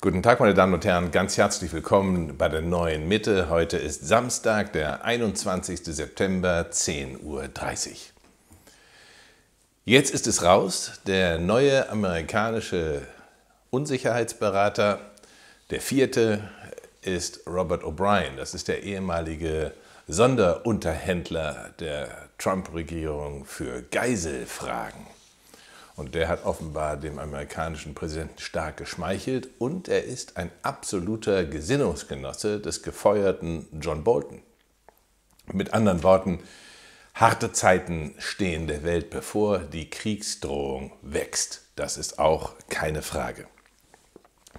Guten Tag, meine Damen und Herren, ganz herzlich willkommen bei der neuen Mitte. Heute ist Samstag, der 21. September, 10.30 Uhr. Jetzt ist es raus, der neue amerikanische Unsicherheitsberater, der vierte, ist Robert O'Brien. Das ist der ehemalige Sonderunterhändler der Trump-Regierung für Geiselfragen. Und der hat offenbar dem amerikanischen Präsidenten stark geschmeichelt und er ist ein absoluter Gesinnungsgenosse des gefeuerten John Bolton. Mit anderen Worten, harte Zeiten stehen der Welt bevor, die Kriegsdrohung wächst. Das ist auch keine Frage.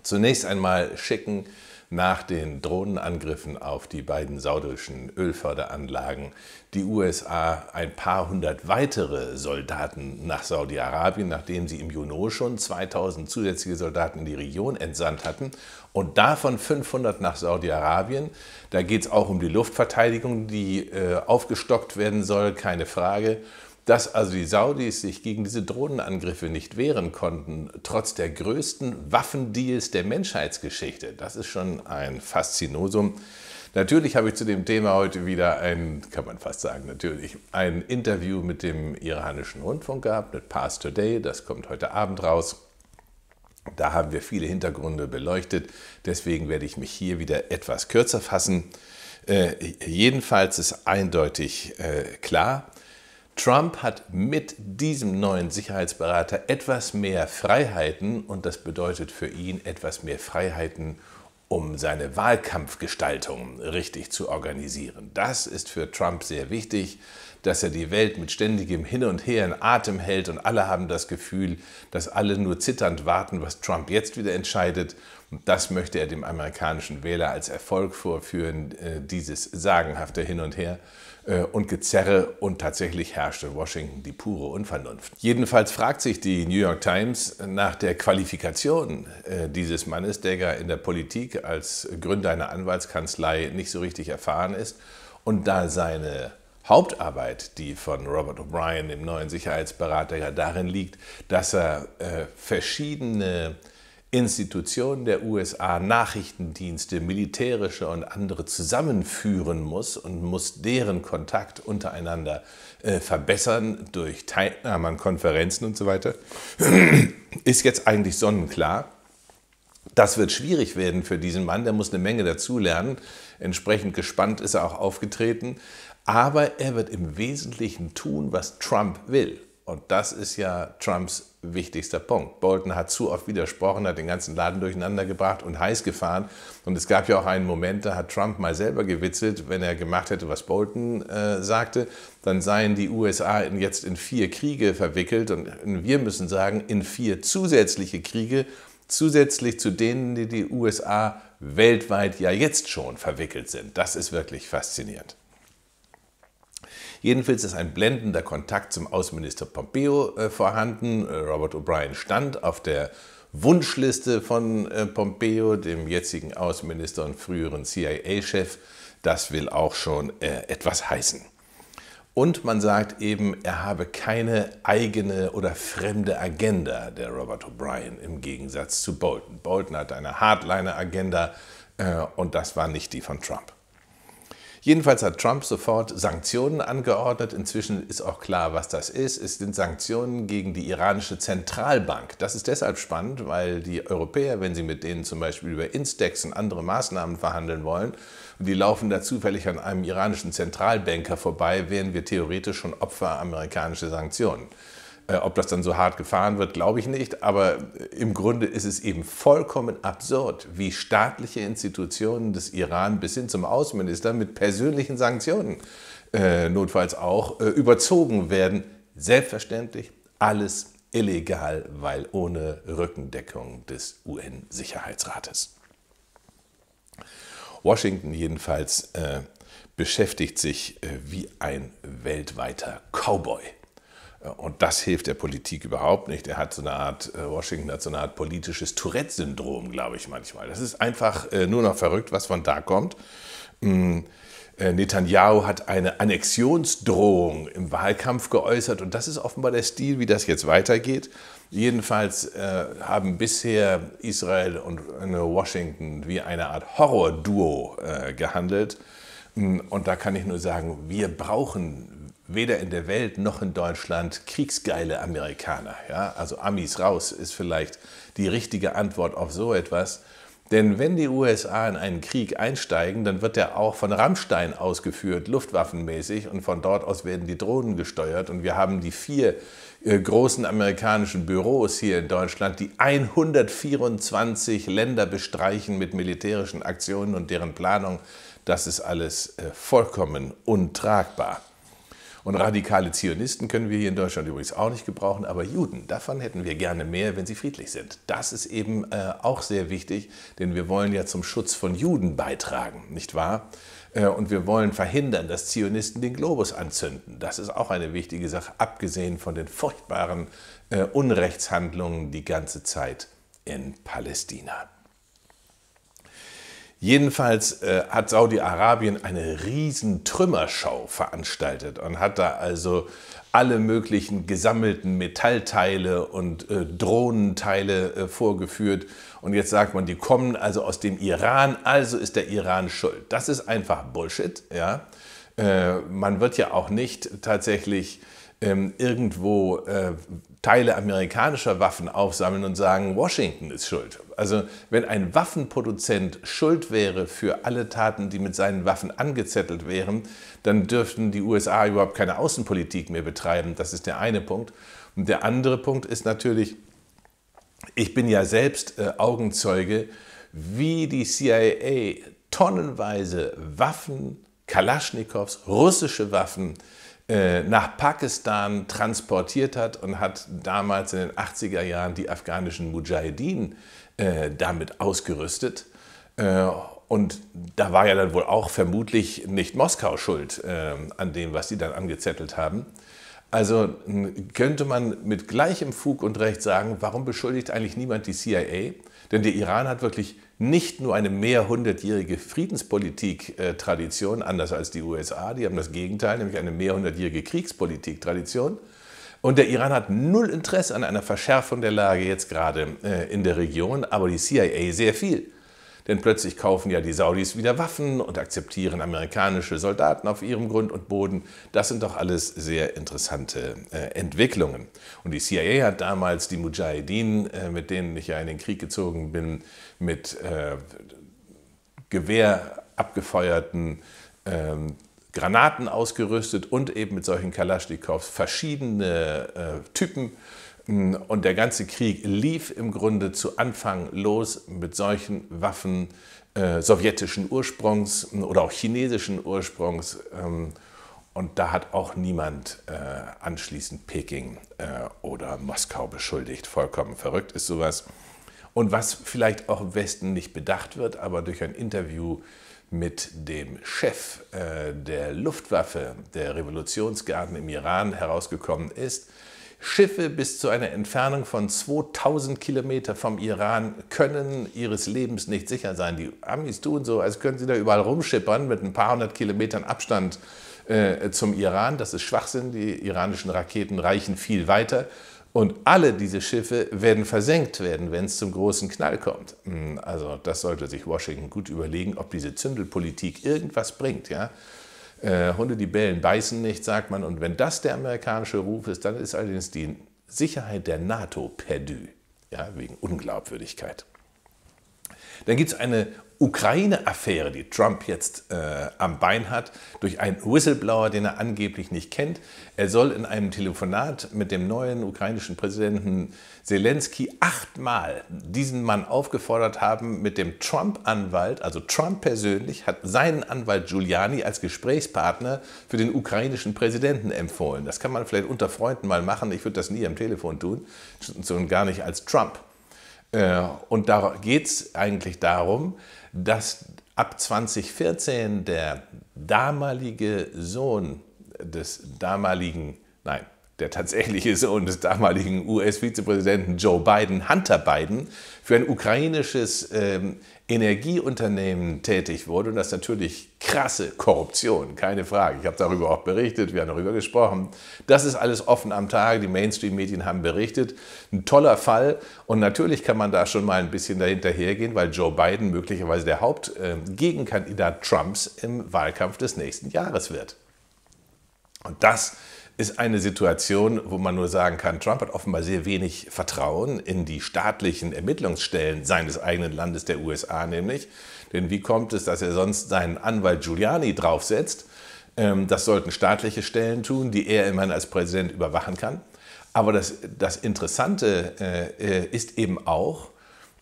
Zunächst einmal schicken nach den Drohnenangriffen auf die beiden saudischen Ölförderanlagen die USA ein paar hundert weitere Soldaten nach Saudi-Arabien, nachdem sie im Juni schon 2000 zusätzliche Soldaten in die Region entsandt hatten und davon 500 nach Saudi-Arabien. Da geht es auch um die Luftverteidigung, die äh, aufgestockt werden soll, keine Frage dass also die Saudis sich gegen diese Drohnenangriffe nicht wehren konnten, trotz der größten Waffendeals der Menschheitsgeschichte. Das ist schon ein Faszinosum. Natürlich habe ich zu dem Thema heute wieder ein, kann man fast sagen, natürlich, ein Interview mit dem iranischen Rundfunk gehabt, mit Pass Today. Das kommt heute Abend raus. Da haben wir viele Hintergründe beleuchtet. Deswegen werde ich mich hier wieder etwas kürzer fassen. Äh, jedenfalls ist eindeutig äh, klar, Trump hat mit diesem neuen Sicherheitsberater etwas mehr Freiheiten und das bedeutet für ihn etwas mehr Freiheiten, um seine Wahlkampfgestaltung richtig zu organisieren. Das ist für Trump sehr wichtig, dass er die Welt mit ständigem Hin und Her in Atem hält und alle haben das Gefühl, dass alle nur zitternd warten, was Trump jetzt wieder entscheidet. Und das möchte er dem amerikanischen Wähler als Erfolg vorführen, äh, dieses sagenhafte Hin und Her. Äh, und Gezerre und tatsächlich herrschte Washington die pure Unvernunft. Jedenfalls fragt sich die New York Times nach der Qualifikation äh, dieses Mannes, der ja in der Politik als Gründer einer Anwaltskanzlei nicht so richtig erfahren ist und da seine Hauptarbeit, die von Robert O'Brien, dem neuen Sicherheitsberater, ja darin liegt, dass er äh, verschiedene Institutionen der USA, Nachrichtendienste, militärische und andere zusammenführen muss und muss deren Kontakt untereinander äh, verbessern durch Teilnahme an Konferenzen und so weiter, ist jetzt eigentlich sonnenklar. Das wird schwierig werden für diesen Mann, der muss eine Menge dazulernen. Entsprechend gespannt ist er auch aufgetreten. Aber er wird im Wesentlichen tun, was Trump will. Und das ist ja Trumps wichtigster Punkt. Bolton hat zu oft widersprochen, hat den ganzen Laden durcheinander gebracht und heiß gefahren. Und es gab ja auch einen Moment, da hat Trump mal selber gewitzelt, wenn er gemacht hätte, was Bolton äh, sagte, dann seien die USA in, jetzt in vier Kriege verwickelt. Und wir müssen sagen, in vier zusätzliche Kriege, zusätzlich zu denen, die die USA weltweit ja jetzt schon verwickelt sind. Das ist wirklich faszinierend. Jedenfalls ist ein blendender Kontakt zum Außenminister Pompeo äh, vorhanden. Äh, Robert O'Brien stand auf der Wunschliste von äh, Pompeo, dem jetzigen Außenminister und früheren CIA-Chef. Das will auch schon äh, etwas heißen. Und man sagt eben, er habe keine eigene oder fremde Agenda, der Robert O'Brien, im Gegensatz zu Bolton. Bolton hatte eine Hardliner-Agenda äh, und das war nicht die von Trump. Jedenfalls hat Trump sofort Sanktionen angeordnet. Inzwischen ist auch klar, was das ist. Es sind Sanktionen gegen die iranische Zentralbank. Das ist deshalb spannend, weil die Europäer, wenn sie mit denen zum Beispiel über Instex und andere Maßnahmen verhandeln wollen, und die laufen da zufällig an einem iranischen Zentralbanker vorbei, wären wir theoretisch schon Opfer amerikanischer Sanktionen. Äh, ob das dann so hart gefahren wird, glaube ich nicht. Aber äh, im Grunde ist es eben vollkommen absurd, wie staatliche Institutionen des Iran bis hin zum Außenminister mit persönlichen Sanktionen äh, notfalls auch äh, überzogen werden. Selbstverständlich alles illegal, weil ohne Rückendeckung des UN-Sicherheitsrates. Washington jedenfalls äh, beschäftigt sich äh, wie ein weltweiter Cowboy äh, und das hilft der Politik überhaupt nicht. Er hat so eine Art, äh, Washington hat so eine Art politisches Tourette-Syndrom, glaube ich manchmal. Das ist einfach äh, nur noch verrückt, was von da kommt. Mm, Netanyahu hat eine Annexionsdrohung im Wahlkampf geäußert und das ist offenbar der Stil, wie das jetzt weitergeht. Jedenfalls äh, haben bisher Israel und Washington wie eine Art Horrorduo äh, gehandelt. Mm, und da kann ich nur sagen, wir brauchen weder in der Welt noch in Deutschland kriegsgeile Amerikaner. Ja? Also Amis raus ist vielleicht die richtige Antwort auf so etwas. Denn wenn die USA in einen Krieg einsteigen, dann wird er auch von Rammstein ausgeführt, luftwaffenmäßig, und von dort aus werden die Drohnen gesteuert. Und wir haben die vier äh, großen amerikanischen Büros hier in Deutschland, die 124 Länder bestreichen mit militärischen Aktionen und deren Planung. Das ist alles äh, vollkommen untragbar. Und radikale Zionisten können wir hier in Deutschland übrigens auch nicht gebrauchen, aber Juden, davon hätten wir gerne mehr, wenn sie friedlich sind. Das ist eben äh, auch sehr wichtig, denn wir wollen ja zum Schutz von Juden beitragen, nicht wahr? Äh, und wir wollen verhindern, dass Zionisten den Globus anzünden. Das ist auch eine wichtige Sache, abgesehen von den furchtbaren äh, Unrechtshandlungen die ganze Zeit in Palästina. Jedenfalls äh, hat Saudi-Arabien eine riesen Trümmerschau veranstaltet und hat da also alle möglichen gesammelten Metallteile und äh, Drohnenteile äh, vorgeführt. Und jetzt sagt man, die kommen also aus dem Iran, also ist der Iran schuld. Das ist einfach Bullshit. Ja? Äh, man wird ja auch nicht tatsächlich ähm, irgendwo äh, Teile amerikanischer Waffen aufsammeln und sagen, Washington ist schuld. Also wenn ein Waffenproduzent schuld wäre für alle Taten, die mit seinen Waffen angezettelt wären, dann dürften die USA überhaupt keine Außenpolitik mehr betreiben. Das ist der eine Punkt. Und der andere Punkt ist natürlich, ich bin ja selbst äh, Augenzeuge, wie die CIA tonnenweise Waffen, Kalaschnikows, russische Waffen äh, nach Pakistan transportiert hat und hat damals in den 80er Jahren die afghanischen Mujahedin äh, damit ausgerüstet. Äh, und da war ja dann wohl auch vermutlich nicht Moskau schuld äh, an dem, was die dann angezettelt haben. Also könnte man mit gleichem Fug und Recht sagen, warum beschuldigt eigentlich niemand die CIA? Denn der Iran hat wirklich nicht nur eine mehrhundertjährige Friedenspolitik-Tradition, anders als die USA, die haben das Gegenteil, nämlich eine mehrhundertjährige Kriegspolitik-Tradition, und der Iran hat null Interesse an einer Verschärfung der Lage jetzt gerade äh, in der Region, aber die CIA sehr viel. Denn plötzlich kaufen ja die Saudis wieder Waffen und akzeptieren amerikanische Soldaten auf ihrem Grund und Boden. Das sind doch alles sehr interessante äh, Entwicklungen. Und die CIA hat damals die Mujahideen, äh, mit denen ich ja in den Krieg gezogen bin, mit äh, Gewehr abgefeuerten ähm, Granaten ausgerüstet und eben mit solchen Kalaschnikows verschiedene äh, Typen. Mm, und der ganze Krieg lief im Grunde zu Anfang los mit solchen Waffen äh, sowjetischen Ursprungs mm, oder auch chinesischen Ursprungs. Ähm, und da hat auch niemand äh, anschließend Peking äh, oder Moskau beschuldigt. Vollkommen verrückt ist sowas. Und was vielleicht auch im Westen nicht bedacht wird, aber durch ein Interview mit dem Chef äh, der Luftwaffe der Revolutionsgarden im Iran herausgekommen ist, Schiffe bis zu einer Entfernung von 2000 Kilometer vom Iran können ihres Lebens nicht sicher sein. Die Amis tun so, als können sie da überall rumschippern mit ein paar hundert Kilometern Abstand äh, zum Iran. Das ist Schwachsinn. Die iranischen Raketen reichen viel weiter. Und alle diese Schiffe werden versenkt werden, wenn es zum großen Knall kommt. Hm, also das sollte sich Washington gut überlegen, ob diese Zündelpolitik irgendwas bringt. Ja? Äh, Hunde, die bellen, beißen nicht, sagt man. Und wenn das der amerikanische Ruf ist, dann ist allerdings die Sicherheit der NATO perdu, ja? wegen Unglaubwürdigkeit. Dann gibt es eine Ukraine-Affäre, die Trump jetzt äh, am Bein hat, durch einen Whistleblower, den er angeblich nicht kennt. Er soll in einem Telefonat mit dem neuen ukrainischen Präsidenten Zelensky achtmal diesen Mann aufgefordert haben, mit dem Trump-Anwalt, also Trump persönlich, hat seinen Anwalt Giuliani als Gesprächspartner für den ukrainischen Präsidenten empfohlen. Das kann man vielleicht unter Freunden mal machen. Ich würde das nie am Telefon tun, schon gar nicht als Trump. Äh, und da geht es eigentlich darum, dass ab 2014 der damalige Sohn des damaligen, nein, der tatsächliche Sohn des damaligen US-Vizepräsidenten Joe Biden, Hunter Biden, für ein ukrainisches ähm, Energieunternehmen tätig wurde. Und das ist natürlich krasse Korruption, keine Frage. Ich habe darüber auch berichtet, wir haben darüber gesprochen. Das ist alles offen am Tage, die Mainstream-Medien haben berichtet. Ein toller Fall. Und natürlich kann man da schon mal ein bisschen dahinterhergehen, weil Joe Biden möglicherweise der Hauptgegenkandidat ähm, Trumps im Wahlkampf des nächsten Jahres wird. Und das ist ist eine Situation, wo man nur sagen kann, Trump hat offenbar sehr wenig Vertrauen in die staatlichen Ermittlungsstellen seines eigenen Landes, der USA nämlich. Denn wie kommt es, dass er sonst seinen Anwalt Giuliani draufsetzt? Ähm, das sollten staatliche Stellen tun, die er immerhin als Präsident überwachen kann. Aber das, das Interessante äh, äh, ist eben auch,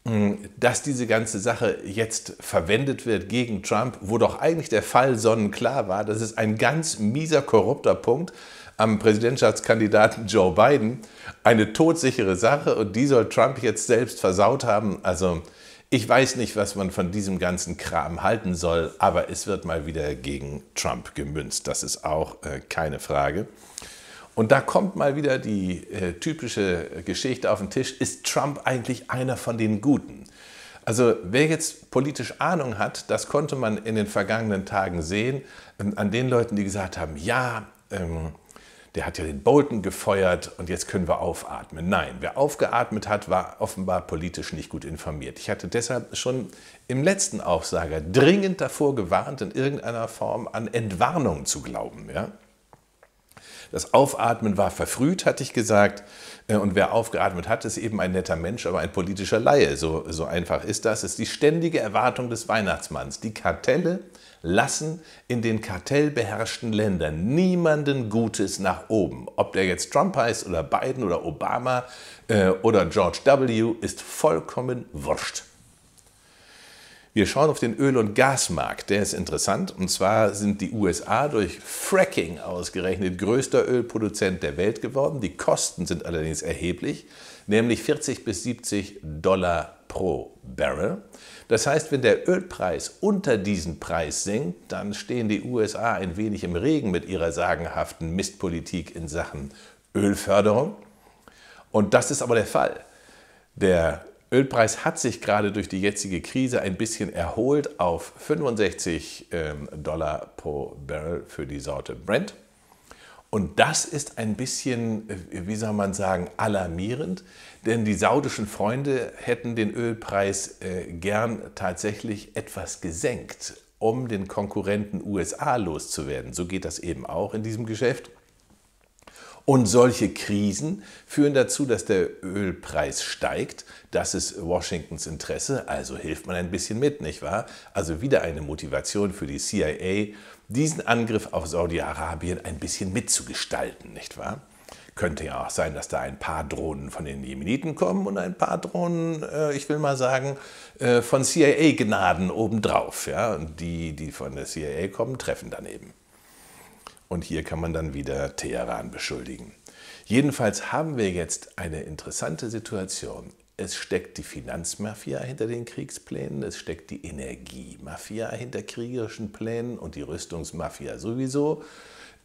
hm, dass diese ganze Sache jetzt verwendet wird gegen Trump, wo doch eigentlich der Fall sonnenklar war, das ist ein ganz mieser, korrupter Punkt, am Präsidentschaftskandidaten Joe Biden eine todsichere Sache und die soll Trump jetzt selbst versaut haben. Also ich weiß nicht, was man von diesem ganzen Kram halten soll, aber es wird mal wieder gegen Trump gemünzt. Das ist auch äh, keine Frage. Und da kommt mal wieder die äh, typische Geschichte auf den Tisch. Ist Trump eigentlich einer von den Guten? Also wer jetzt politisch Ahnung hat, das konnte man in den vergangenen Tagen sehen, ähm, an den Leuten, die gesagt haben, ja, ähm, der hat ja den Bolton gefeuert und jetzt können wir aufatmen. Nein, wer aufgeatmet hat, war offenbar politisch nicht gut informiert. Ich hatte deshalb schon im letzten Aufsager dringend davor gewarnt, in irgendeiner Form an Entwarnung zu glauben. Ja? Das Aufatmen war verfrüht, hatte ich gesagt. Äh, und wer aufgeatmet hat, ist eben ein netter Mensch, aber ein politischer Laie. So, so einfach ist das. Es ist die ständige Erwartung des Weihnachtsmanns. Die Kartelle lassen in den kartellbeherrschten Ländern niemanden Gutes nach oben. Ob der jetzt Trump heißt oder Biden oder Obama äh, oder George W., ist vollkommen wurscht. Wir schauen auf den Öl- und Gasmarkt, der ist interessant. Und zwar sind die USA durch Fracking ausgerechnet größter Ölproduzent der Welt geworden. Die Kosten sind allerdings erheblich, nämlich 40 bis 70 Dollar pro Barrel. Das heißt, wenn der Ölpreis unter diesen Preis sinkt, dann stehen die USA ein wenig im Regen mit ihrer sagenhaften Mistpolitik in Sachen Ölförderung. Und das ist aber der Fall. Der Ölpreis hat sich gerade durch die jetzige Krise ein bisschen erholt auf 65 ähm, Dollar pro Barrel für die Sorte Brent. Und das ist ein bisschen, äh, wie soll man sagen, alarmierend, denn die saudischen Freunde hätten den Ölpreis äh, gern tatsächlich etwas gesenkt, um den Konkurrenten USA loszuwerden. So geht das eben auch in diesem Geschäft. Und solche Krisen führen dazu, dass der Ölpreis steigt. Das ist Washingtons Interesse, also hilft man ein bisschen mit, nicht wahr? Also wieder eine Motivation für die CIA, diesen Angriff auf Saudi-Arabien ein bisschen mitzugestalten, nicht wahr? Könnte ja auch sein, dass da ein paar Drohnen von den Jemeniten kommen und ein paar Drohnen, äh, ich will mal sagen, äh, von CIA-Gnaden obendrauf. Ja? Und die, die von der CIA kommen, treffen daneben. Und hier kann man dann wieder Teheran beschuldigen. Jedenfalls haben wir jetzt eine interessante Situation. Es steckt die Finanzmafia hinter den Kriegsplänen, es steckt die Energiemafia hinter kriegerischen Plänen und die Rüstungsmafia sowieso.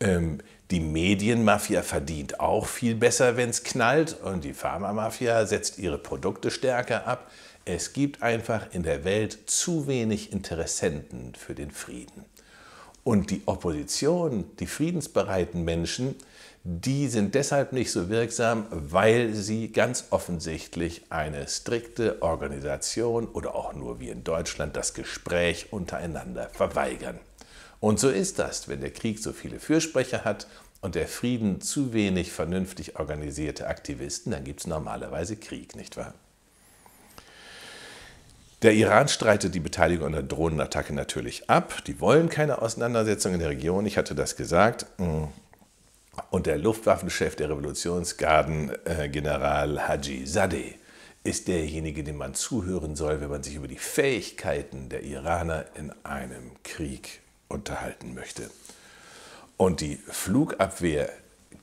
Ähm, die Medienmafia verdient auch viel besser, wenn es knallt und die Pharmamafia setzt ihre Produkte stärker ab. Es gibt einfach in der Welt zu wenig Interessenten für den Frieden. Und die Opposition, die friedensbereiten Menschen, die sind deshalb nicht so wirksam, weil sie ganz offensichtlich eine strikte Organisation oder auch nur wie in Deutschland das Gespräch untereinander verweigern. Und so ist das, wenn der Krieg so viele Fürsprecher hat und der Frieden zu wenig vernünftig organisierte Aktivisten, dann gibt es normalerweise Krieg, nicht wahr? Der Iran streitet die Beteiligung an der Drohnenattacke natürlich ab. Die wollen keine Auseinandersetzung in der Region, ich hatte das gesagt. Mm. Und der Luftwaffenchef der Revolutionsgarden, äh, General Haji Zadeh, ist derjenige, dem man zuhören soll, wenn man sich über die Fähigkeiten der Iraner in einem Krieg unterhalten möchte. Und die Flugabwehr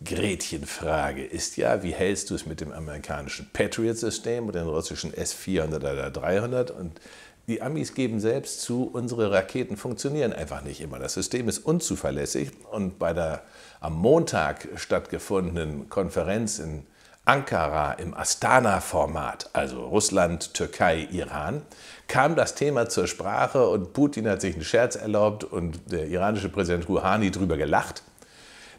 Gretchenfrage ist ja, wie hältst du es mit dem amerikanischen Patriot-System und den russischen S-400 oder 300? Und die Amis geben selbst zu, unsere Raketen funktionieren einfach nicht immer. Das System ist unzuverlässig. Und bei der am Montag stattgefundenen Konferenz in Ankara im Astana-Format, also Russland, Türkei, Iran, kam das Thema zur Sprache und Putin hat sich einen Scherz erlaubt und der iranische Präsident Rouhani drüber gelacht.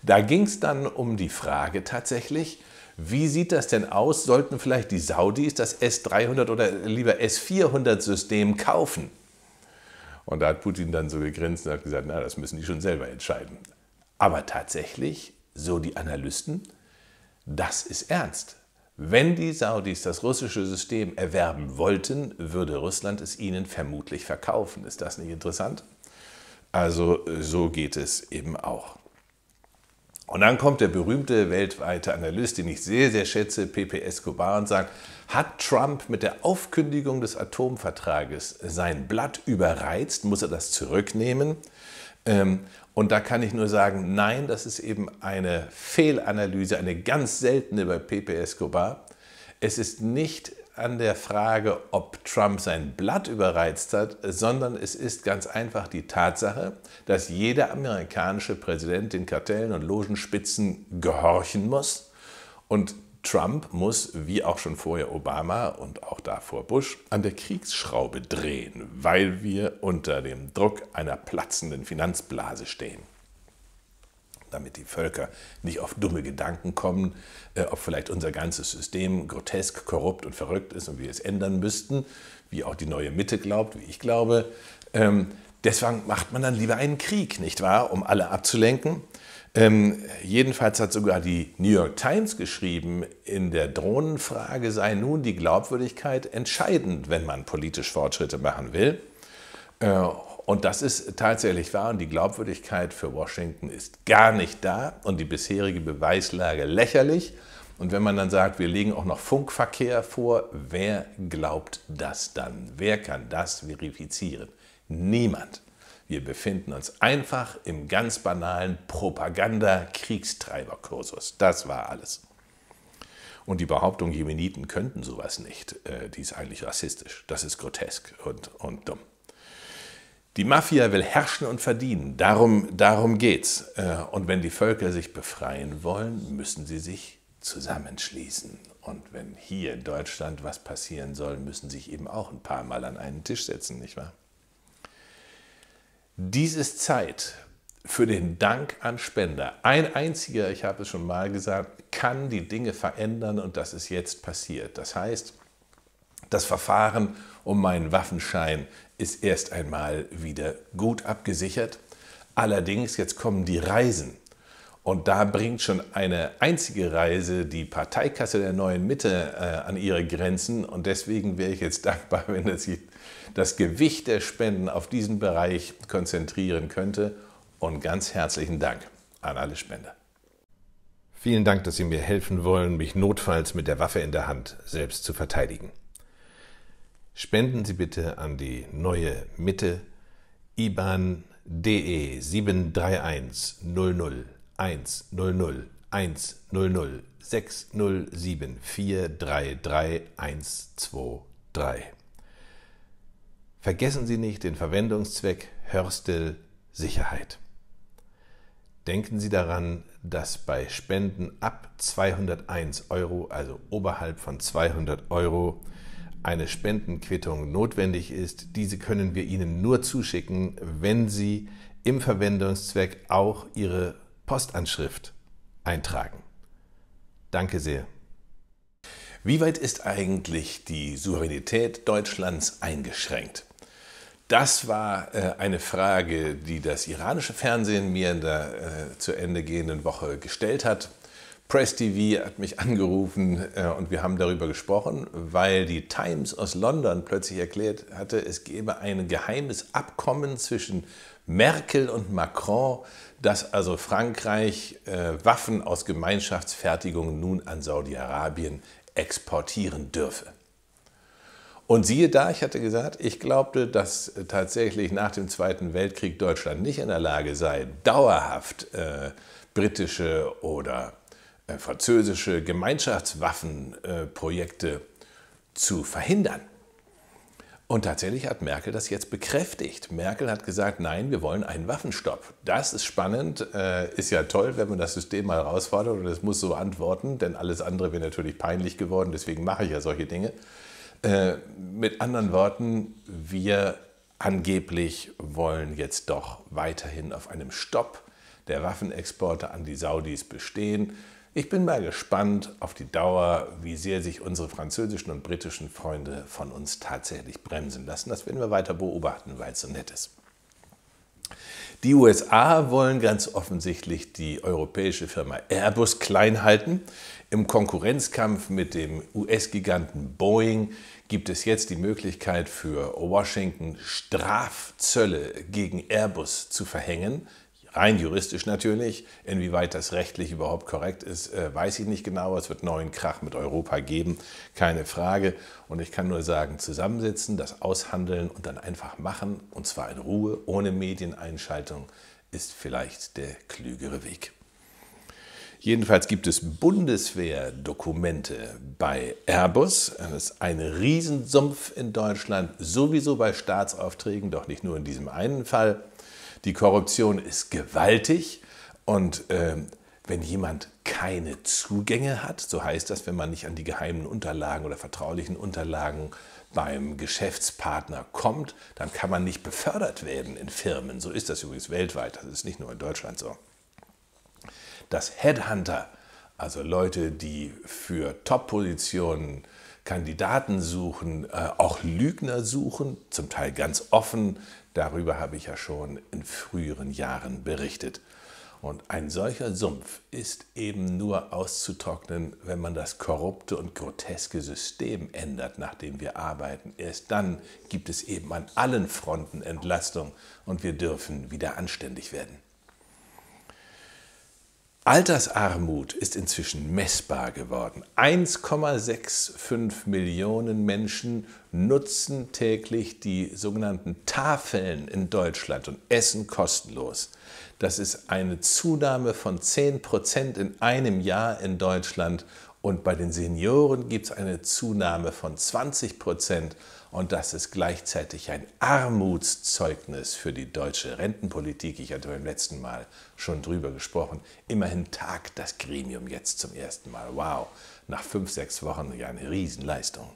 Da ging es dann um die Frage tatsächlich, wie sieht das denn aus? Sollten vielleicht die Saudis das S300 oder lieber S400-System kaufen? Und da hat Putin dann so gegrinst und hat gesagt, na, das müssen die schon selber entscheiden. Aber tatsächlich, so die Analysten, das ist ernst. Wenn die Saudis das russische System erwerben wollten, würde Russland es ihnen vermutlich verkaufen. Ist das nicht interessant? Also so geht es eben auch. Und dann kommt der berühmte weltweite Analyst, den ich sehr, sehr schätze, Pepe Escobar, und sagt, hat Trump mit der Aufkündigung des Atomvertrages sein Blatt überreizt? Muss er das zurücknehmen? Ähm, und da kann ich nur sagen, nein, das ist eben eine Fehlanalyse, eine ganz seltene bei Pepe Escobar. Es ist nicht an der Frage, ob Trump sein Blatt überreizt hat, sondern es ist ganz einfach die Tatsache, dass jeder amerikanische Präsident den Kartellen und Logenspitzen gehorchen muss und Trump muss, wie auch schon vorher Obama und auch davor Bush, an der Kriegsschraube drehen, weil wir unter dem Druck einer platzenden Finanzblase stehen damit die Völker nicht auf dumme Gedanken kommen, äh, ob vielleicht unser ganzes System grotesk, korrupt und verrückt ist und wir es ändern müssten, wie auch die neue Mitte glaubt, wie ich glaube. Ähm, deswegen macht man dann lieber einen Krieg, nicht wahr, um alle abzulenken. Ähm, jedenfalls hat sogar die New York Times geschrieben, in der Drohnenfrage sei nun die Glaubwürdigkeit entscheidend, wenn man politisch Fortschritte machen will. Äh, und das ist tatsächlich wahr und die Glaubwürdigkeit für Washington ist gar nicht da und die bisherige Beweislage lächerlich. Und wenn man dann sagt, wir legen auch noch Funkverkehr vor, wer glaubt das dann? Wer kann das verifizieren? Niemand. Wir befinden uns einfach im ganz banalen Propaganda-Kriegstreiberkursus. Das war alles. Und die Behauptung, Jemeniten könnten sowas nicht, äh, die ist eigentlich rassistisch. Das ist grotesk und, und dumm. Die Mafia will herrschen und verdienen. Darum, darum geht's. Äh, und wenn die Völker sich befreien wollen, müssen sie sich zusammenschließen. Und wenn hier in Deutschland was passieren soll, müssen sie sich eben auch ein paar Mal an einen Tisch setzen, nicht wahr? Dies ist Zeit für den Dank an Spender. Ein einziger, ich habe es schon mal gesagt, kann die Dinge verändern und das ist jetzt passiert. Das heißt, das Verfahren um meinen Waffenschein ist erst einmal wieder gut abgesichert. Allerdings, jetzt kommen die Reisen. Und da bringt schon eine einzige Reise die Parteikasse der neuen Mitte äh, an ihre Grenzen. Und deswegen wäre ich jetzt dankbar, wenn das, das Gewicht der Spenden auf diesen Bereich konzentrieren könnte. Und ganz herzlichen Dank an alle Spender. Vielen Dank, dass Sie mir helfen wollen, mich notfalls mit der Waffe in der Hand selbst zu verteidigen spenden Sie bitte an die neue Mitte IBAN DE 731 00 100 100 1 607 433 Vergessen Sie nicht den Verwendungszweck Hörstel Sicherheit. Denken Sie daran, dass bei Spenden ab 201 Euro, also oberhalb von 200 Euro, eine Spendenquittung notwendig ist. Diese können wir Ihnen nur zuschicken, wenn Sie im Verwendungszweck auch Ihre Postanschrift eintragen. Danke sehr. Wie weit ist eigentlich die Souveränität Deutschlands eingeschränkt? Das war äh, eine Frage, die das iranische Fernsehen mir in der äh, zu Ende gehenden Woche gestellt hat. Press TV hat mich angerufen äh, und wir haben darüber gesprochen, weil die Times aus London plötzlich erklärt hatte, es gebe ein geheimes Abkommen zwischen Merkel und Macron, dass also Frankreich äh, Waffen aus Gemeinschaftsfertigung nun an Saudi-Arabien exportieren dürfe. Und siehe da, ich hatte gesagt, ich glaubte, dass äh, tatsächlich nach dem Zweiten Weltkrieg Deutschland nicht in der Lage sei, dauerhaft äh, britische oder äh, französische Gemeinschaftswaffenprojekte äh, zu verhindern. Und tatsächlich hat Merkel das jetzt bekräftigt. Merkel hat gesagt, nein, wir wollen einen Waffenstopp. Das ist spannend, äh, ist ja toll, wenn man das System mal herausfordert und es muss so antworten, denn alles andere wäre natürlich peinlich geworden, deswegen mache ich ja solche Dinge. Mit anderen Worten, wir angeblich wollen jetzt doch weiterhin auf einem Stopp der Waffenexporte an die Saudis bestehen. Ich bin mal gespannt auf die Dauer, wie sehr sich unsere französischen und britischen Freunde von uns tatsächlich bremsen lassen. Das werden wir weiter beobachten, weil es so nett ist. Die USA wollen ganz offensichtlich die europäische Firma Airbus klein halten. Im Konkurrenzkampf mit dem US-Giganten Boeing gibt es jetzt die Möglichkeit für Washington, Strafzölle gegen Airbus zu verhängen rein juristisch natürlich. Inwieweit das rechtlich überhaupt korrekt ist, äh, weiß ich nicht genau. Es wird neuen Krach mit Europa geben, keine Frage. Und ich kann nur sagen, zusammensitzen, das aushandeln und dann einfach machen, und zwar in Ruhe, ohne Medieneinschaltung, ist vielleicht der klügere Weg. Jedenfalls gibt es Bundeswehrdokumente bei Airbus. Das ist ein Riesensumpf in Deutschland, sowieso bei Staatsaufträgen, doch nicht nur in diesem einen Fall. Die Korruption ist gewaltig und äh, wenn jemand keine Zugänge hat, so heißt das, wenn man nicht an die geheimen Unterlagen oder vertraulichen Unterlagen beim Geschäftspartner kommt, dann kann man nicht befördert werden in Firmen. So ist das übrigens weltweit, das ist nicht nur in Deutschland so. Dass Headhunter, also Leute, die für Top-Positionen Kandidaten suchen, äh, auch Lügner suchen, zum Teil ganz offen Darüber habe ich ja schon in früheren Jahren berichtet. Und ein solcher Sumpf ist eben nur auszutrocknen, wenn man das korrupte und groteske System ändert, nach dem wir arbeiten. Erst dann gibt es eben an allen Fronten Entlastung und wir dürfen wieder anständig werden. Altersarmut ist inzwischen messbar geworden. 1,65 Millionen Menschen nutzen täglich die sogenannten Tafeln in Deutschland und essen kostenlos. Das ist eine Zunahme von 10 Prozent in einem Jahr in Deutschland und bei den Senioren gibt es eine Zunahme von 20 Prozent und das ist gleichzeitig ein Armutszeugnis für die deutsche Rentenpolitik. Ich hatte beim letzten Mal schon drüber gesprochen. Immerhin tagt das Gremium jetzt zum ersten Mal. Wow, nach fünf, sechs Wochen ja eine Riesenleistung.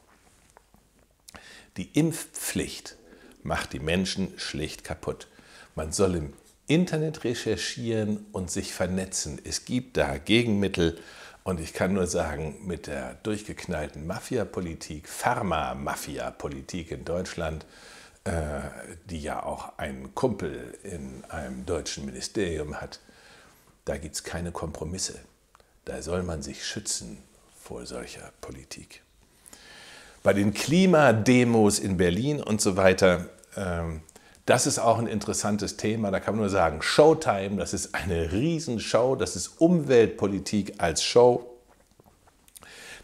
Die Impfpflicht macht die Menschen schlicht kaputt. Man soll im Internet recherchieren und sich vernetzen. Es gibt da Gegenmittel und ich kann nur sagen, mit der durchgeknallten Mafia-Politik, Pharma-Mafia-Politik in Deutschland, äh, die ja auch einen Kumpel in einem deutschen Ministerium hat, da gibt es keine Kompromisse. Da soll man sich schützen vor solcher Politik. Bei den Klimademos in Berlin und so weiter, ähm, das ist auch ein interessantes Thema. Da kann man nur sagen, Showtime, das ist eine Riesenshow, das ist Umweltpolitik als Show.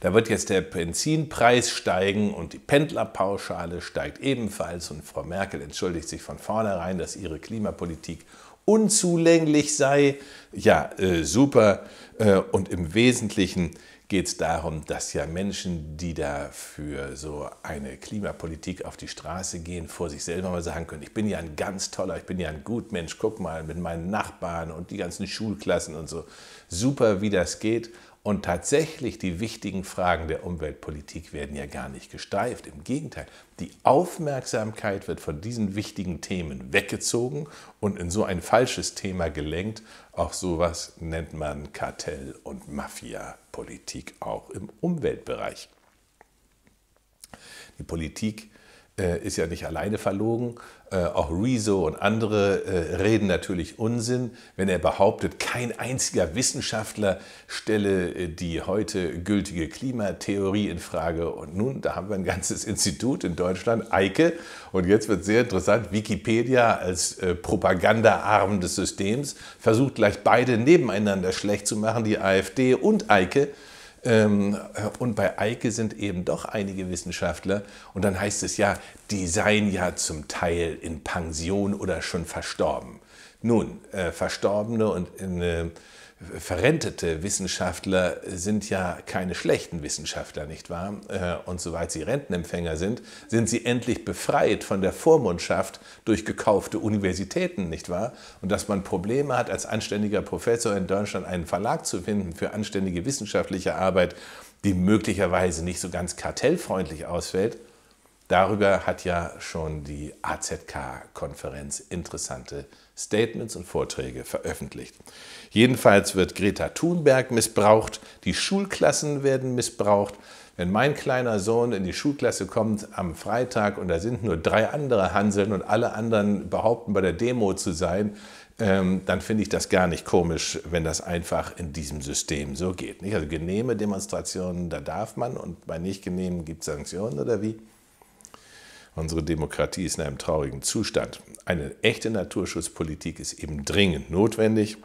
Da wird jetzt der Benzinpreis steigen und die Pendlerpauschale steigt ebenfalls. Und Frau Merkel entschuldigt sich von vornherein, dass ihre Klimapolitik unzulänglich sei. Ja, äh, super. Äh, und im Wesentlichen geht es darum, dass ja Menschen, die da für so eine Klimapolitik auf die Straße gehen, vor sich selber mal sagen können, ich bin ja ein ganz toller, ich bin ja ein gut Mensch, guck mal mit meinen Nachbarn und die ganzen Schulklassen und so, super wie das geht. Und tatsächlich, die wichtigen Fragen der Umweltpolitik werden ja gar nicht gesteift. Im Gegenteil, die Aufmerksamkeit wird von diesen wichtigen Themen weggezogen und in so ein falsches Thema gelenkt. Auch sowas nennt man Kartell- und Mafia-Politik, auch im Umweltbereich. Die Politik äh, ist ja nicht alleine verlogen, äh, auch Rezo und andere äh, reden natürlich Unsinn, wenn er behauptet, kein einziger Wissenschaftler stelle äh, die heute gültige Klimatheorie in Frage. Und nun, da haben wir ein ganzes Institut in Deutschland, Eike. Und jetzt wird sehr interessant, Wikipedia als äh, Propagandaarm des Systems versucht gleich beide nebeneinander schlecht zu machen, die AfD und Eike. Ähm, und bei Eike sind eben doch einige Wissenschaftler. Und dann heißt es ja, die seien ja zum Teil in Pension oder schon verstorben. Nun, äh, Verstorbene und in, äh, verrentete Wissenschaftler sind ja keine schlechten Wissenschaftler, nicht wahr? Äh, und soweit sie Rentenempfänger sind, sind sie endlich befreit von der Vormundschaft durch gekaufte Universitäten, nicht wahr? Und dass man Probleme hat, als anständiger Professor in Deutschland einen Verlag zu finden für anständige wissenschaftliche Arbeit, die möglicherweise nicht so ganz kartellfreundlich ausfällt, darüber hat ja schon die AZK-Konferenz interessante Statements und Vorträge veröffentlicht. Jedenfalls wird Greta Thunberg missbraucht, die Schulklassen werden missbraucht. Wenn mein kleiner Sohn in die Schulklasse kommt am Freitag und da sind nur drei andere Hanseln und alle anderen behaupten, bei der Demo zu sein, ähm, dann finde ich das gar nicht komisch, wenn das einfach in diesem System so geht. Also genehme Demonstrationen, da darf man und bei nicht genehmen gibt es Sanktionen oder wie? Unsere Demokratie ist in einem traurigen Zustand. Eine echte Naturschutzpolitik ist eben dringend notwendig.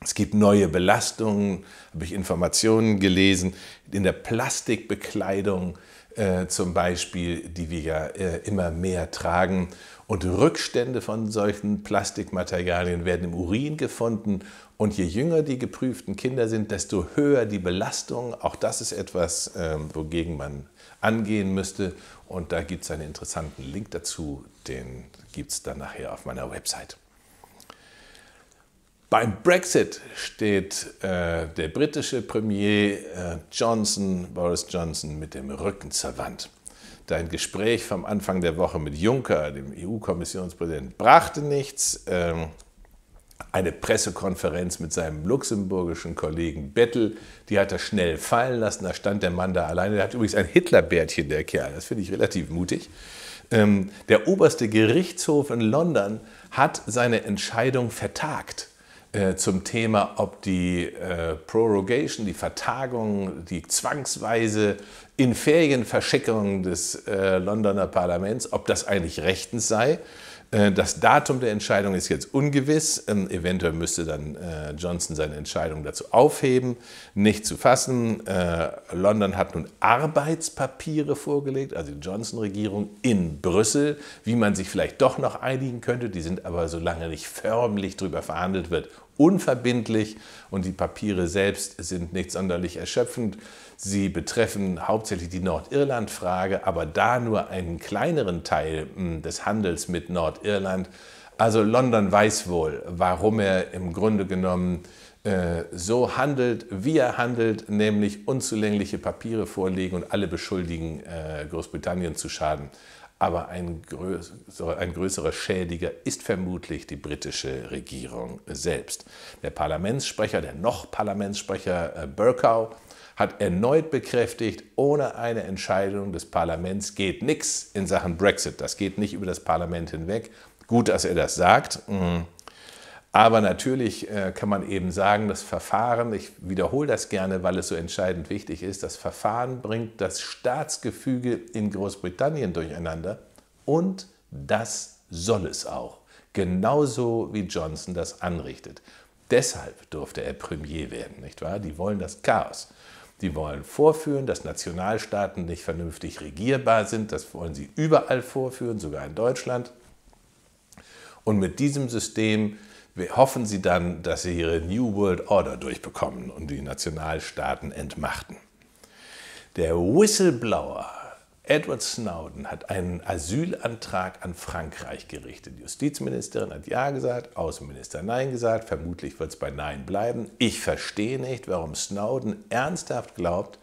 Es gibt neue Belastungen, habe ich Informationen gelesen, in der Plastikbekleidung äh, zum Beispiel, die wir ja äh, immer mehr tragen. Und Rückstände von solchen Plastikmaterialien werden im Urin gefunden. Und je jünger die geprüften Kinder sind, desto höher die Belastung. Auch das ist etwas, äh, wogegen man angehen müsste. Und da gibt es einen interessanten Link dazu, den gibt es dann nachher auf meiner Website. Beim Brexit steht äh, der britische Premier äh, Johnson, Boris Johnson, mit dem Rücken zur Wand. Dein Gespräch vom Anfang der Woche mit Juncker, dem EU-Kommissionspräsidenten, brachte nichts. Ähm, eine Pressekonferenz mit seinem luxemburgischen Kollegen Bettel. Die hat er schnell fallen lassen. Da stand der Mann da alleine. Der hat übrigens ein Hitlerbärtchen, der Kerl. Das finde ich relativ mutig. Ähm, der oberste Gerichtshof in London hat seine Entscheidung vertagt äh, zum Thema, ob die äh, Prorogation, die Vertagung, die zwangsweise in Ferienverschickung des äh, Londoner Parlaments, ob das eigentlich rechtens sei. Äh, das Datum der Entscheidung ist jetzt ungewiss. Ähm, eventuell müsste dann äh, Johnson seine Entscheidung dazu aufheben. Nicht zu fassen, äh, London hat nun Arbeitspapiere vorgelegt, also die Johnson-Regierung in Brüssel, wie man sich vielleicht doch noch einigen könnte. Die sind aber, solange nicht förmlich darüber verhandelt wird, unverbindlich und die Papiere selbst sind nicht sonderlich erschöpfend. Sie betreffen hauptsächlich die Nordirland-Frage, aber da nur einen kleineren Teil hm, des Handels mit Nordirland. Also London weiß wohl, warum er im Grunde genommen äh, so handelt, wie er handelt, nämlich unzulängliche Papiere vorlegen und alle beschuldigen, äh, Großbritannien zu schaden. Aber ein, größer, ein größerer Schädiger ist vermutlich die britische Regierung selbst. Der Parlamentssprecher, der noch Parlamentssprecher äh, hat erneut bekräftigt, ohne eine Entscheidung des Parlaments geht nichts in Sachen Brexit. Das geht nicht über das Parlament hinweg. Gut, dass er das sagt. Mhm. Aber natürlich äh, kann man eben sagen, das Verfahren, ich wiederhole das gerne, weil es so entscheidend wichtig ist, das Verfahren bringt das Staatsgefüge in Großbritannien durcheinander und das soll es auch. Genauso wie Johnson das anrichtet. Deshalb durfte er Premier werden, nicht wahr? Die wollen das Chaos. Die wollen vorführen, dass Nationalstaaten nicht vernünftig regierbar sind. Das wollen sie überall vorführen, sogar in Deutschland. Und mit diesem System hoffen sie dann, dass sie ihre New World Order durchbekommen und die Nationalstaaten entmachten. Der Whistleblower Edward Snowden hat einen Asylantrag an Frankreich gerichtet. Die Justizministerin hat Ja gesagt, Außenminister Nein gesagt, vermutlich wird es bei Nein bleiben. Ich verstehe nicht, warum Snowden ernsthaft glaubt,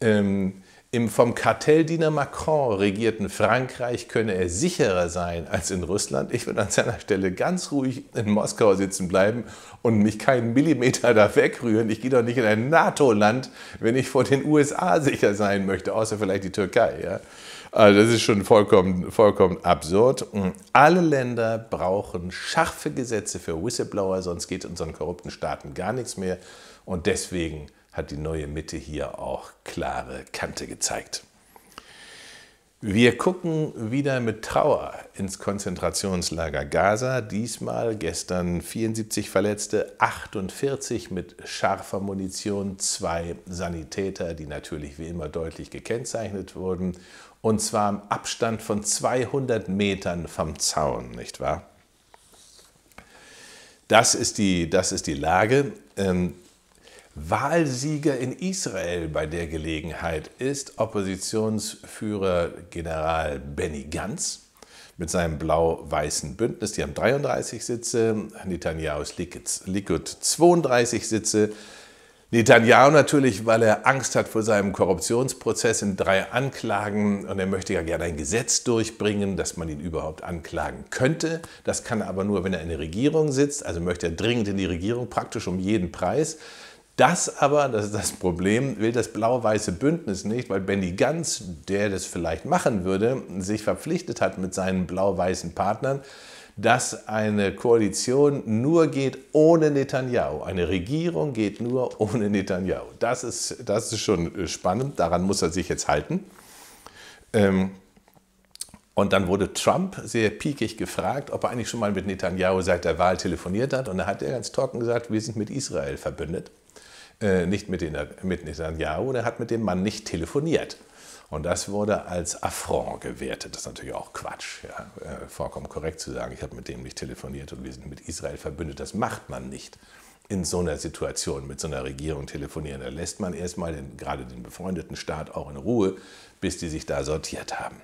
ähm, im vom Kartelldiener Macron regierten Frankreich könne er sicherer sein als in Russland. Ich würde an seiner Stelle ganz ruhig in Moskau sitzen bleiben und mich keinen Millimeter da wegrühren. Ich gehe doch nicht in ein NATO-Land, wenn ich vor den USA sicher sein möchte, außer vielleicht die Türkei. Ja? Also das ist schon vollkommen, vollkommen absurd. Alle Länder brauchen scharfe Gesetze für Whistleblower, sonst geht unseren korrupten Staaten gar nichts mehr. Und deswegen hat die neue Mitte hier auch klare Kante gezeigt. Wir gucken wieder mit Trauer ins Konzentrationslager Gaza. Diesmal gestern 74 Verletzte, 48 mit scharfer Munition, zwei Sanitäter, die natürlich wie immer deutlich gekennzeichnet wurden. Und zwar im Abstand von 200 Metern vom Zaun, nicht wahr? Das ist die, das ist die Lage. Ähm, Wahlsieger in Israel bei der Gelegenheit ist Oppositionsführer General Benny Gantz mit seinem blau-weißen Bündnis. Die haben 33 Sitze, Netanyahu's Likud 32 Sitze. Netanyahu natürlich, weil er Angst hat vor seinem Korruptionsprozess in drei Anklagen und er möchte ja gerne ein Gesetz durchbringen, dass man ihn überhaupt anklagen könnte. Das kann er aber nur, wenn er in der Regierung sitzt, also möchte er dringend in die Regierung, praktisch um jeden Preis. Das aber, das ist das Problem, will das blau-weiße Bündnis nicht, weil Benny Ganz, der das vielleicht machen würde, sich verpflichtet hat mit seinen blau-weißen Partnern, dass eine Koalition nur geht ohne Netanyahu. Eine Regierung geht nur ohne Netanyahu. Das ist, das ist schon äh, spannend, daran muss er sich jetzt halten. Ähm, und dann wurde Trump sehr piekig gefragt, ob er eigentlich schon mal mit Netanyahu seit der Wahl telefoniert hat. Und da hat er ganz trocken gesagt, wir sind mit Israel verbündet. Äh, nicht mit, den, mit Netanyahu, er hat mit dem Mann nicht telefoniert. Und das wurde als Affront gewertet. Das ist natürlich auch Quatsch, ja, äh, vollkommen korrekt zu sagen, ich habe mit dem nicht telefoniert und wir sind mit Israel verbündet. Das macht man nicht in so einer Situation mit so einer Regierung telefonieren. Da lässt man erstmal den, gerade den befreundeten Staat auch in Ruhe, bis die sich da sortiert haben.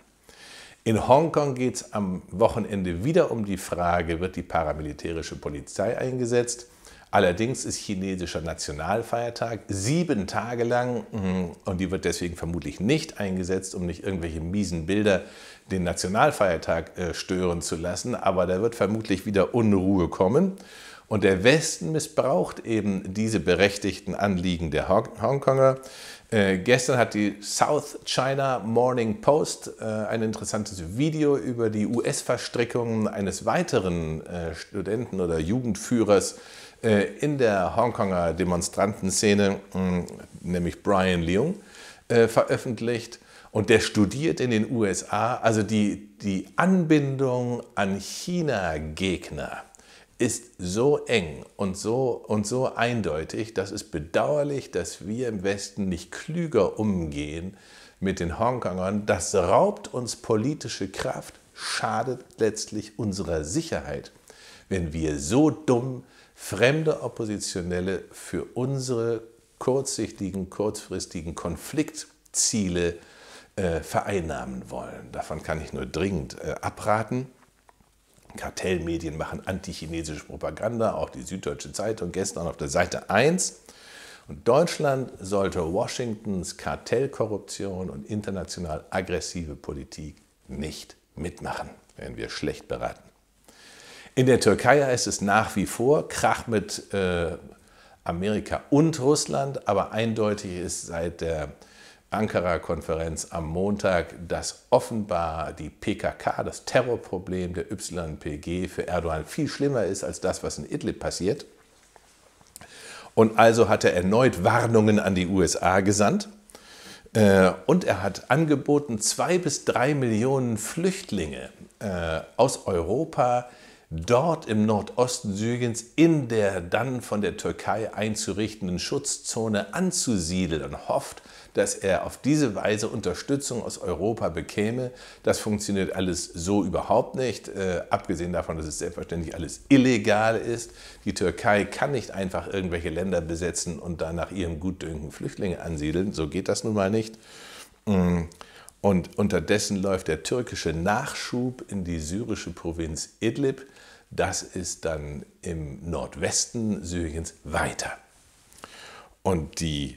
In Hongkong geht es am Wochenende wieder um die Frage, wird die paramilitärische Polizei eingesetzt? Allerdings ist chinesischer Nationalfeiertag sieben Tage lang mhm, und die wird deswegen vermutlich nicht eingesetzt, um nicht irgendwelche miesen Bilder den Nationalfeiertag äh, stören zu lassen. Aber da wird vermutlich wieder Unruhe kommen. Und der Westen missbraucht eben diese berechtigten Anliegen der Hongkonger. Äh, gestern hat die South China Morning Post äh, ein interessantes Video über die US-Verstrickungen eines weiteren äh, Studenten oder Jugendführers äh, äh, in der Hongkonger Demonstrantenszene, mm, nämlich Brian Leung, äh, veröffentlicht. Und der studiert in den USA. Also die, die Anbindung an China-Gegner ist so eng und so, und so eindeutig, dass es bedauerlich, dass wir im Westen nicht klüger umgehen mit den Hongkongern. Das raubt uns politische Kraft, schadet letztlich unserer Sicherheit wenn wir so dumm fremde Oppositionelle für unsere kurzsichtigen, kurzfristigen Konfliktziele äh, vereinnahmen wollen. Davon kann ich nur dringend äh, abraten. Kartellmedien machen antichinesische Propaganda, auch die Süddeutsche Zeitung gestern auf der Seite 1. Und Deutschland sollte Washingtons Kartellkorruption und international aggressive Politik nicht mitmachen, wenn wir schlecht beraten. In der Türkei heißt es nach wie vor Krach mit äh, Amerika und Russland, aber eindeutig ist seit der Ankara-Konferenz am Montag, dass offenbar die PKK, das Terrorproblem der YPG für Erdogan viel schlimmer ist als das, was in Idlib passiert. Und also hat er erneut Warnungen an die USA gesandt. Äh, und er hat angeboten, zwei bis drei Millionen Flüchtlinge äh, aus Europa dort im Nordosten Syriens in der dann von der Türkei einzurichtenden Schutzzone anzusiedeln und hofft, dass er auf diese Weise Unterstützung aus Europa bekäme. Das funktioniert alles so überhaupt nicht, äh, abgesehen davon, dass es selbstverständlich alles illegal ist. Die Türkei kann nicht einfach irgendwelche Länder besetzen und dann nach ihrem Gutdünken Flüchtlinge ansiedeln. So geht das nun mal nicht. Mmh. Und unterdessen läuft der türkische Nachschub in die syrische Provinz Idlib. Das ist dann im Nordwesten Syriens weiter. Und die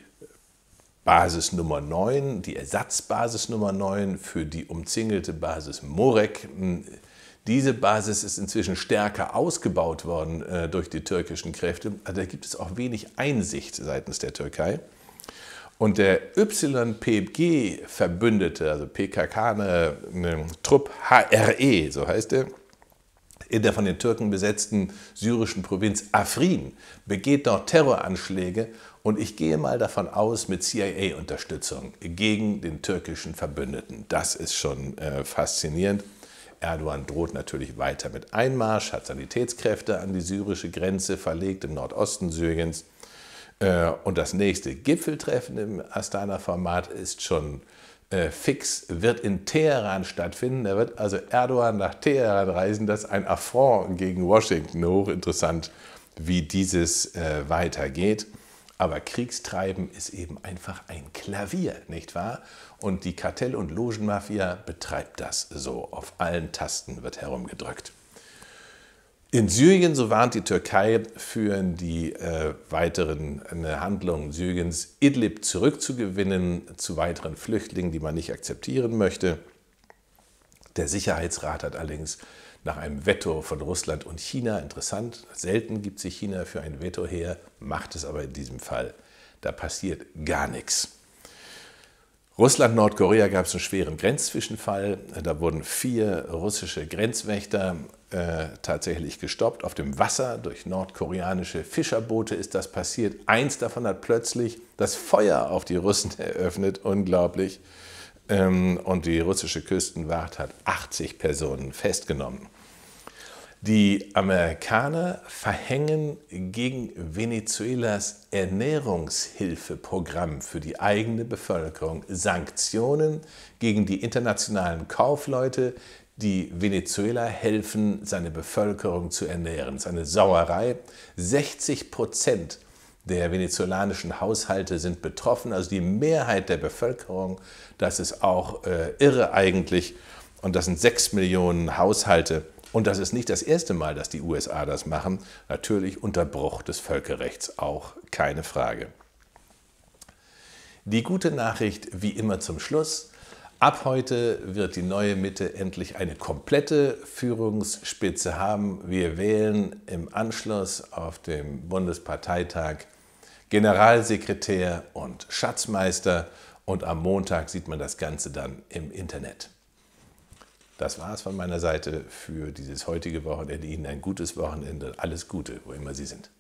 Basis Nummer 9, die Ersatzbasis Nummer 9 für die umzingelte Basis Morek, hm, diese Basis ist inzwischen stärker ausgebaut worden äh, durch die türkischen Kräfte. Also da gibt es auch wenig Einsicht seitens der Türkei. Und der YPG-Verbündete, also PKK, eine, eine Trupp HRE, so heißt er, in der von den Türken besetzten syrischen Provinz Afrin, begeht dort Terroranschläge und ich gehe mal davon aus mit CIA-Unterstützung gegen den türkischen Verbündeten. Das ist schon äh, faszinierend. Erdogan droht natürlich weiter mit Einmarsch, hat Sanitätskräfte an die syrische Grenze verlegt im Nordosten Syriens. Äh, und das nächste Gipfeltreffen im Astana-Format ist schon äh, fix, wird in Teheran stattfinden. Da wird also Erdogan nach Teheran reisen. Das ist ein Affront gegen Washington. Hochinteressant, wie dieses äh, weitergeht. Aber Kriegstreiben ist eben einfach ein Klavier, nicht wahr? Und die Kartell- und Logenmafia betreibt das so. Auf allen Tasten wird herumgedrückt. In Syrien, so warnt die Türkei, führen die äh, weiteren Handlungen Syriens, Idlib zurückzugewinnen zu weiteren Flüchtlingen, die man nicht akzeptieren möchte. Der Sicherheitsrat hat allerdings nach einem Veto von Russland und China, interessant, selten gibt sich China für ein Veto her, macht es aber in diesem Fall. Da passiert gar nichts. Russland-Nordkorea gab es einen schweren Grenzzwischenfall. Da wurden vier russische Grenzwächter äh, tatsächlich gestoppt. Auf dem Wasser durch nordkoreanische Fischerboote ist das passiert. Eins davon hat plötzlich das Feuer auf die Russen eröffnet. Unglaublich. Ähm, und die russische Küstenwacht hat 80 Personen festgenommen. Die Amerikaner verhängen gegen Venezuelas Ernährungshilfeprogramm für die eigene Bevölkerung Sanktionen gegen die internationalen Kaufleute, die Venezuela helfen, seine Bevölkerung zu ernähren. Es ist eine Sauerei. 60 Prozent der venezolanischen Haushalte sind betroffen, also die Mehrheit der Bevölkerung. Das ist auch äh, irre eigentlich. Und das sind 6 Millionen Haushalte und das ist nicht das erste Mal, dass die USA das machen. Natürlich unter Bruch des Völkerrechts auch, keine Frage. Die gute Nachricht wie immer zum Schluss. Ab heute wird die neue Mitte endlich eine komplette Führungsspitze haben. Wir wählen im Anschluss auf dem Bundesparteitag Generalsekretär und Schatzmeister und am Montag sieht man das Ganze dann im Internet. Das war es von meiner Seite für dieses heutige Wochenende. Ihnen ein gutes Wochenende. Alles Gute, wo immer Sie sind.